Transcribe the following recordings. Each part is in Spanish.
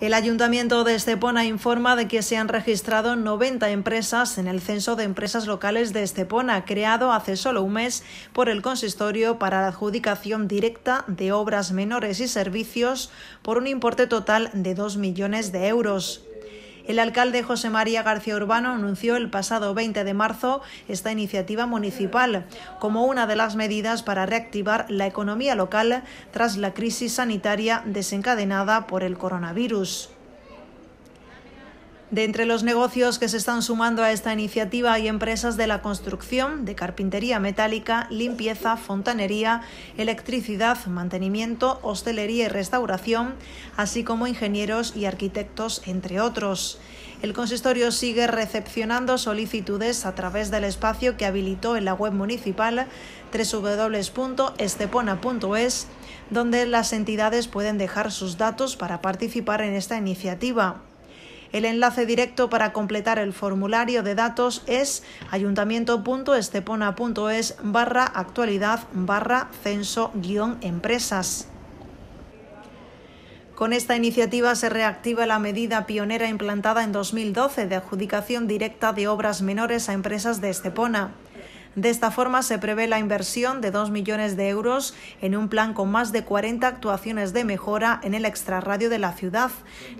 El Ayuntamiento de Estepona informa de que se han registrado 90 empresas en el Censo de Empresas Locales de Estepona, creado hace solo un mes por el Consistorio para la adjudicación directa de obras menores y servicios por un importe total de 2 millones de euros. El alcalde José María García Urbano anunció el pasado 20 de marzo esta iniciativa municipal como una de las medidas para reactivar la economía local tras la crisis sanitaria desencadenada por el coronavirus. De entre los negocios que se están sumando a esta iniciativa hay empresas de la construcción, de carpintería metálica, limpieza, fontanería, electricidad, mantenimiento, hostelería y restauración, así como ingenieros y arquitectos, entre otros. El consistorio sigue recepcionando solicitudes a través del espacio que habilitó en la web municipal www.estepona.es, donde las entidades pueden dejar sus datos para participar en esta iniciativa. El enlace directo para completar el formulario de datos es ayuntamiento.estepona.es barra actualidad barra censo guión empresas. Con esta iniciativa se reactiva la medida pionera implantada en 2012 de adjudicación directa de obras menores a empresas de Estepona. De esta forma se prevé la inversión de 2 millones de euros en un plan con más de 40 actuaciones de mejora en el extrarradio de la ciudad,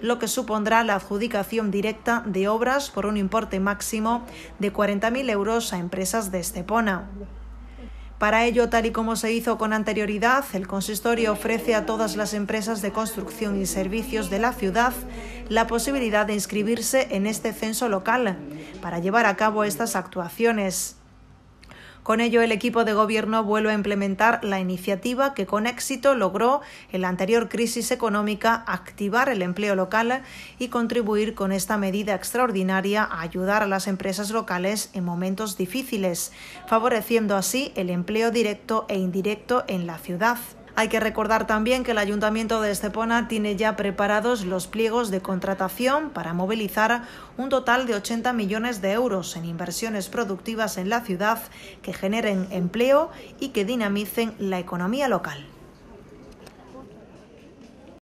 lo que supondrá la adjudicación directa de obras por un importe máximo de 40.000 euros a empresas de Estepona. Para ello, tal y como se hizo con anterioridad, el consistorio ofrece a todas las empresas de construcción y servicios de la ciudad la posibilidad de inscribirse en este censo local para llevar a cabo estas actuaciones. Con ello, el equipo de gobierno vuelve a implementar la iniciativa que con éxito logró en la anterior crisis económica activar el empleo local y contribuir con esta medida extraordinaria a ayudar a las empresas locales en momentos difíciles, favoreciendo así el empleo directo e indirecto en la ciudad. Hay que recordar también que el Ayuntamiento de Estepona tiene ya preparados los pliegos de contratación para movilizar un total de 80 millones de euros en inversiones productivas en la ciudad que generen empleo y que dinamicen la economía local.